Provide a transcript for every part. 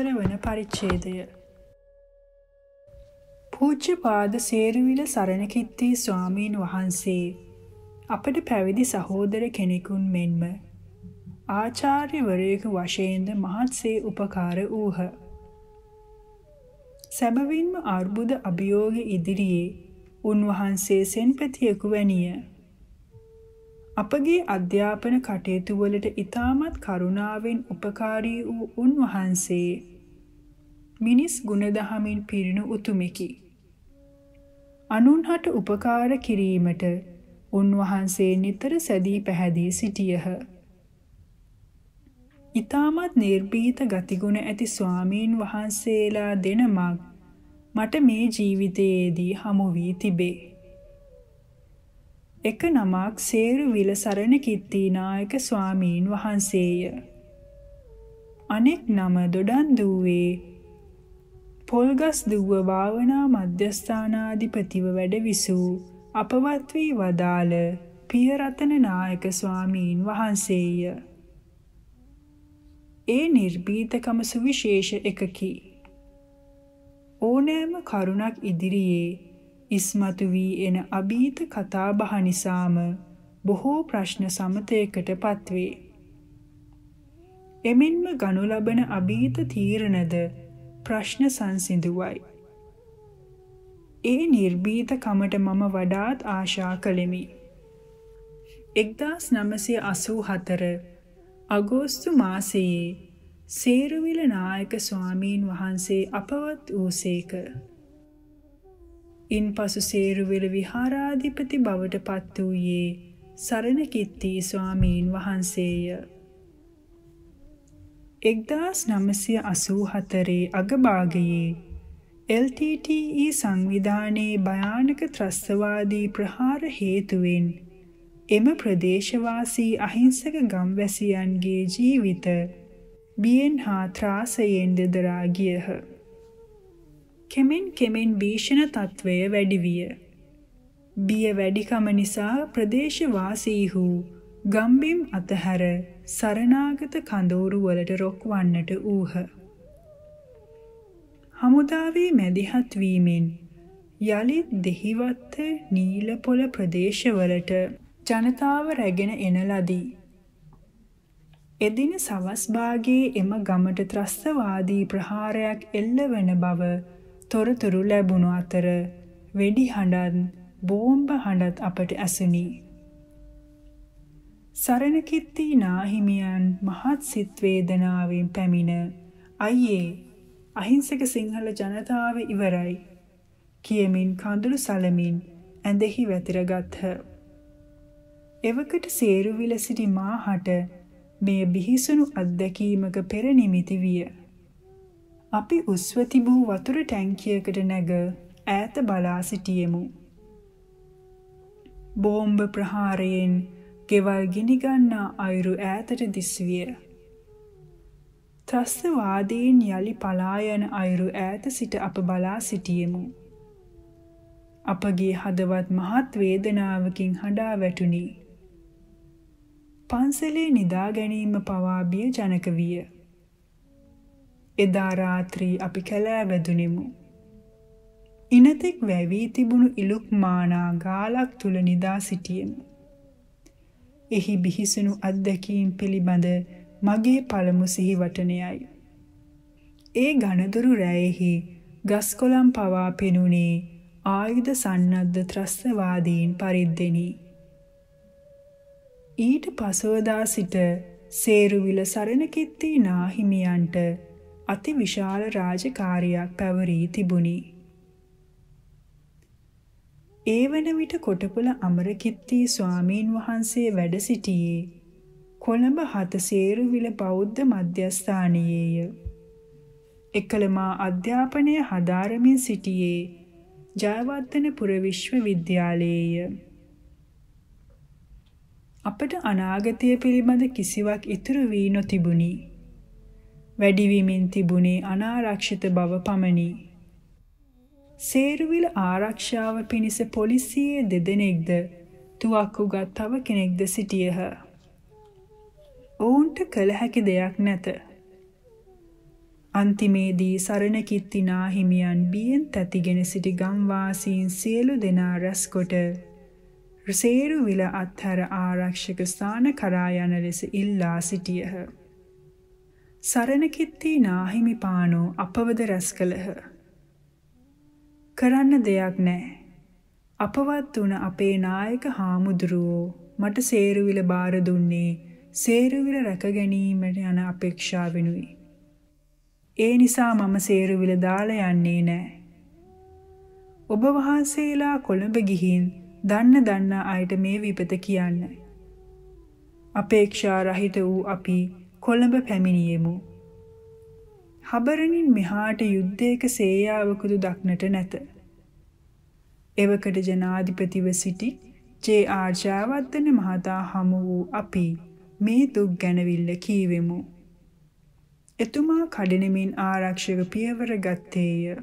හතර වන පරිච්ඡේදය. පූජ්‍යපාද සේරුවිල සරණකිත්ති ස්වාමීන් වහන්සේ අපට පැවිදි සහෝදර කෙනෙකුන් මෙන්ම ආචාර්යවරයෙකු වශයෙන්ද මහත්සේ උපකාර වූහ. සැබවින්ම අර්බුද අභියෝග ඉදිරියේ උන්වහන්සේ සෙන්පතියෙකු වැනිය. අපගේ අධ්‍යාපන කටයුතු වලට ඊටමත් කරුණාවෙන් උපකාරී වූ උන්වහන්සේ මිනිස් ගුණදහමින් පිරිණු උතුමෙකි. අනුන්හට උපකාර කිරීමට උන්වහන්සේ නිතර සැදී පැහැදී සිටියහ. ඊ타මත් නිර්භීත ගතිගුණ ඇති ස්වාමීන් වහන්සේලා දෙනමක් මට මේ ජීවිතයේදී හමු වී තිබේ. එක නමක් සේරු විලසරණ කිත්තිනායක ස්වාමීන් වහන්සේය. අනෙක් නම දොඩන් දුවේ පොල්ගස් දුව භාවනා මධ්‍යස්ථානාධිපතිව වැඩ විසූ අපවත් වී වදාළ පියරතන නායක ස්වාමීන් වහන්සේය. ඒ නිර්භීතකම සුවිශේෂ එකකි. ඕනෑම කරුණක් ඉදිරියේ ඉස්මතු වී එන අභීත කතාබහ නිසාම බොහෝ ප්‍රශ්න සමතයකට පත්වේ. එමෙන්ම ගනු ලබන අභීත තීරණද ප්‍රශ්න සංසිඳුවයි. ඒ නිර්භීතකමට මම වඩාත් ආශා කළෙමි. 1984 අගෝස්තු මාසයේ සේරුවිල නායක ස්වාමීන් වහන්සේ අපවත් වූසේක. ඉන්පසු සේරුවිල විහාරාධිපති බවට පත් වූයේ සරණ කිත්ති ස්වාමීන් වහන්සේය. එක්දස් නමසය අසූහතරේ අගභාගයේ LTTE සංවිධානයේ භයානක ත්‍රස්තවාදී ප්‍රහාර හේතුවෙන් එම ප්‍රදේශවාසී අහිංසක ගම්වැසියන්ගේ ජීවිත බියෙන් හා ත්‍රාසයෙන් දෙදරා ගියහ. කෙමෙන් කෙමෙන් භීෂණ තත්වය වැඩිවිය. බිය වැඩිකම නිසා ප්‍රදේශවාසීහු ගම්බිම් අතහැර සරණාගත කඳවුරු වලට රොක්වන්නට ඌහ. හමුදාවේ මැදිහත් වීමෙන් යලිත් දෙහිවත්ත නීලපොළ ප්‍රදේශවලට ජනතාව රැගෙන එන ලදී. එදින සවස් භාගයේ එම ගමට ත්‍රස්තවාදී ප්‍රහාරයක් එල්ලවන බව තොරතුරු ලැබුණු අතර වෙඩි හඬන් බෝම්බ හඬත් අපට ඇසුණි. සරණකිත්ති නාහිමියන් මහත් සිත් වේදනාවෙන් පැමිණ අයියේ අහිංසක සිංහල ජනතාව ඉවරයි කියමින් කඳුළු සලමින් ඇඳෙහි වැතිරගත්හ. එවකට සේරුවිල සිටි මාහට මේ බිහිසුණු අත්දැකීමක පෙර නිමිති විය. අපි උස්ව තිබූ වතුර ටැංකියකට නැග ඈත බලා සිටියෙමු. බෝම්බ ප්‍රහාරයෙන් ගෙවල් ගිනිගන්නා අයුරු ඈතට දිස්විය. ත්‍රස්තවාදීන් යළි පලායන අයුරු ඈත සිට අප බලා සිටියෙමු. අපගේ හදවත් මහත් වේදනාවකින් හඬා වැටුනි. පන්සලේ නිදා ගැනීම පවා බියජනක විය. එදා රාත්‍රී අපි කැලෑවැදුනෙමු. ඉනතෙක් වැවී තිබුණු ඉලුක් මානා ගාලක් තුල නිදා සිටියෙමු. එහි බිහිසුණු අත්දැකීම් පිළිබඳ මගේ පළමු සිහිවටනයයි. ඒ ඝනදුරු රැයෙහි ගස්කොළම් පවා පෙනුනේ ආයුධ සන්නද්ධ ත්‍රස්තවාදීන් පරිද්දෙනි. ඊට පසුවදා සිට සේරුවිල සරණකෙත්ති නාහිමියන්ට අතිවිශාල රාජකාරියක් පැවරී තිබුණි. ඒ වන විට කොටපුල අමරකිත්ති ස්වාමීන් වහන්සේ වැඩ සිටියේ කොළඹ හතසේරුවිල බෞද්ධ මධ්‍යස්ථානයේය. එකල මා අධ්‍යාපනය හදාරමින් සිටියේ ජයවර්ධන පුර විශ්වවිද්‍යාලයේය. අපට අනාගතය පිළිබඳ කිසිවක් ඉතුරු වී නොතිබුණි. වැඩිවීමෙන් තිබුණේ අනාරක්ෂිත බව පමණි. සේරුවිල ආරක්ෂාව පිණිස පොලිසියේ දෙදෙනෙක්ද තුවක්කුගත් තව කෙනෙක්ද සිටියහ. ඔවුන්ට කළ හැකි දෙයක් නැත. අන්තිමේදී සරණ කිත්තිනා හිමියන් බියෙන් තැතිගෙන සිටි ගම්වාසීන් සියලු දෙනා රැස්කොට සේරුවිල අත්හැර ආරක්ෂක ස්ථාන කරා යන ලෙස ඉල්ලා සිටියහ. සරණ කිත්තිනා හිමිපාණෝ අපවද රැස් කළහ. කරන්න දෙයක් නැහැ. අපවත් වුණ අපේ නායක හාමුදුරුවෝ මට සේරුවිල බාර දුන්නේ සේරුවිල රැක ගැනීමට යන අපේක්ෂාව වෙනුයි. ඒ නිසා මම සේරුවිල දාලා යන්නේ නැහැ. ඔබ වහන්සේලා කොළඹ ගිහින් දන්න දන්න අයට මේ විපත කියන්න. අපේක්ෂා රහිත වූ අපි කොළඹ පැමිණියෙමු. හබරණින් මෙහාට යුද්ධයක සේයාවකුදු දක්නට නැත. එවකට ජනාධිපතිව සිටි ජේ.ආර් ජයවර්ධන මහතා හමු වූ අපි මේ දුක් ගැනවිල්ල කීවෙමු. එතුමා කඩිනමින් ආරක්ෂක පියවර ගත්තේය.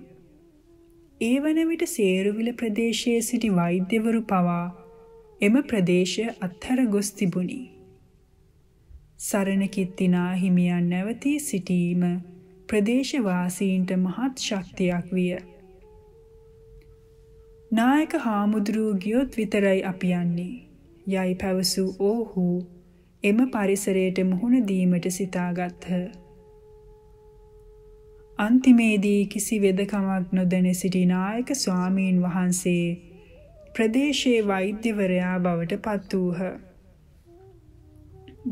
ඒ වන විට සේරුවිල ප්‍රදේශයේ සිටි වෛද්‍යවරු පවා එම ප්‍රදේශය අත්හැර ගොස් තිබුණි. සරණ කිත්තිනා හිමියන් නැවතී සිටීම ප්‍රදේශවාසීන්ට මහත් ශක්තියක් විය. නායක හාමුදුරුව ගියොත් විතරයි අපි යන්නේ. යයි පැවසූ ඕහු එම පරිසරයට මුහුණ දීමට සිතාගත්හ. අන්තිමේදී කිසි වෙදකමක් නොදැන සිටි නායක ස්වාමීන් වහන්සේ ප්‍රදේශයේ වෛද්‍යවරයා බවට පත් වූහ.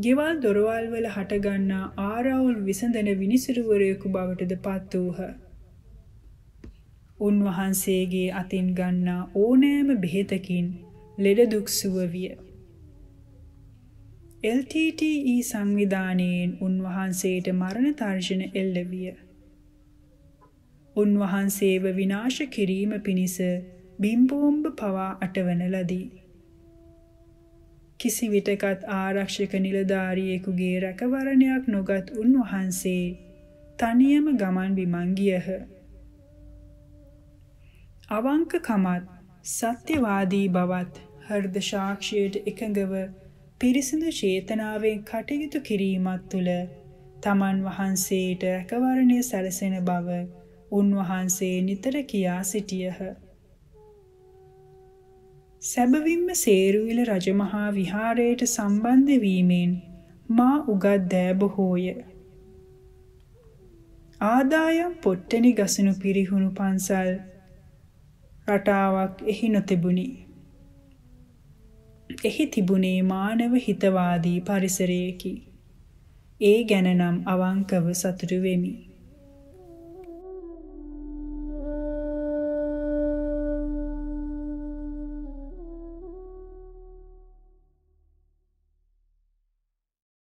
ගෙවල් දොරවල් වල හටගන්නා ආරවුල් විසඳන විනිසුරුවරයෙකු බවටද පත් වූහ. උන්වහන්සේගේ අතින් ගන්නා ඕනෑම බෙහෙතකින් ලෙඩ දුක් සුව විය. LTTE සංවිධානයෙන් උන්වහන්සේට මරණ තර්ජන එල්ල විය. උන්වහන්සේව විනාශ කිරීම පිණිස බිම්බෝම්බ පවා අටවන ලදී. කිසි විටකත් ආරක්ෂක නිලධාරියෙකුගේ රැකවරණයක් නොගත් උන්වහන්සේ තනියම ගමන් බිමන් ගියහ. අවංකකමත් සත්‍යවාදී බවත් හෘද සාක්ෂියට එකඟව පිරිසිදු චේතනාවෙන් කටයුතු කිරීමත් තුළ තමන් වහන්සේට රැකවරණය සැලසෙන බව උන්වහන්සේ නිතර කියා සිටියහ. සැබවින්ම සේරුවිල රජමහා විහාරයට සම්බන්ධ වීමෙන් මා උගත් දෑබහෝය. ආදායම් පොට්ටනි ගසනු පිරිහුණු පන්සල් රටාවක් එහි නොතිබුණි. එහි තිබුණේ මානව හිතවාදී පරිසරයකි. ඒ ගැනනම් අවංකව සතුටු වෙමි.